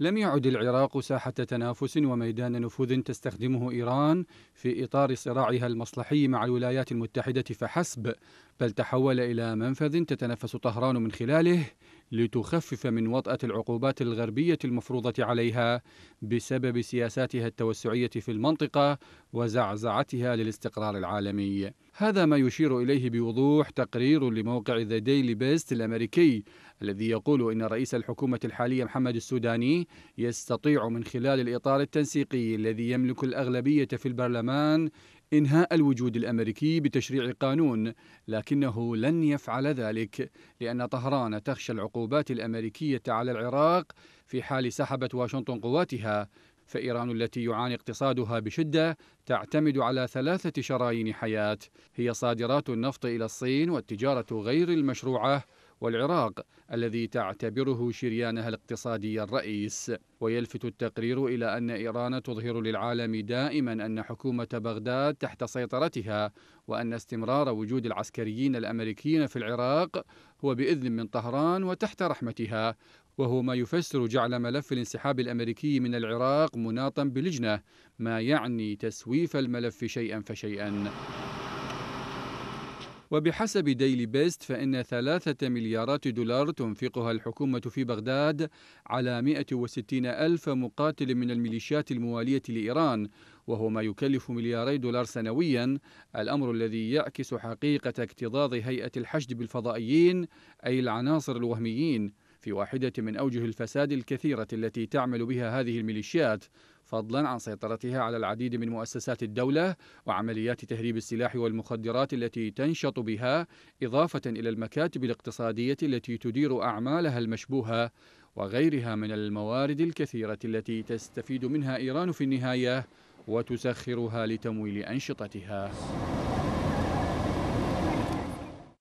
لم يعد العراق ساحة تنافس وميدان نفوذ تستخدمه إيران في إطار صراعها المصلحي مع الولايات المتحدة فحسب بل تحول إلى منفذ تتنفس طهران من خلاله لتخفف من وطأة العقوبات الغربية المفروضة عليها بسبب سياساتها التوسعية في المنطقة وزعزعتها للاستقرار العالمي. هذا ما يشير إليه بوضوح تقرير لموقع ذا Daily بيست الأمريكي الذي يقول إن رئيس الحكومة الحالية محمد السوداني يستطيع من خلال الإطار التنسيقي الذي يملك الأغلبية في البرلمان إنهاء الوجود الأمريكي بتشريع قانون لكنه لن يفعل ذلك لأن طهران تخشى العقوبات الأمريكية على العراق في حال سحبت واشنطن قواتها فإيران التي يعاني اقتصادها بشدة تعتمد على ثلاثة شرايين حياة هي صادرات النفط إلى الصين والتجارة غير المشروعة والعراق الذي تعتبره شريانها الاقتصادي الرئيس ويلفت التقرير إلى أن إيران تظهر للعالم دائما أن حكومة بغداد تحت سيطرتها وأن استمرار وجود العسكريين الأمريكيين في العراق هو بإذن من طهران وتحت رحمتها وهو ما يفسر جعل ملف الانسحاب الامريكي من العراق مناطا بلجنه ما يعني تسويف الملف شيئا فشيئا وبحسب ديلي بيست فإن ثلاثة مليارات دولار تنفقها الحكومة في بغداد على 160 ألف مقاتل من الميليشيات الموالية لإيران وهو ما يكلف ملياري دولار سنويا الأمر الذي يعكس حقيقة اكتظاظ هيئة الحشد بالفضائيين أي العناصر الوهميين في واحدة من أوجه الفساد الكثيرة التي تعمل بها هذه الميليشيات فضلا عن سيطرتها على العديد من مؤسسات الدولة وعمليات تهريب السلاح والمخدرات التي تنشط بها إضافة إلى المكاتب الاقتصادية التي تدير أعمالها المشبوهة وغيرها من الموارد الكثيرة التي تستفيد منها إيران في النهاية وتسخرها لتمويل أنشطتها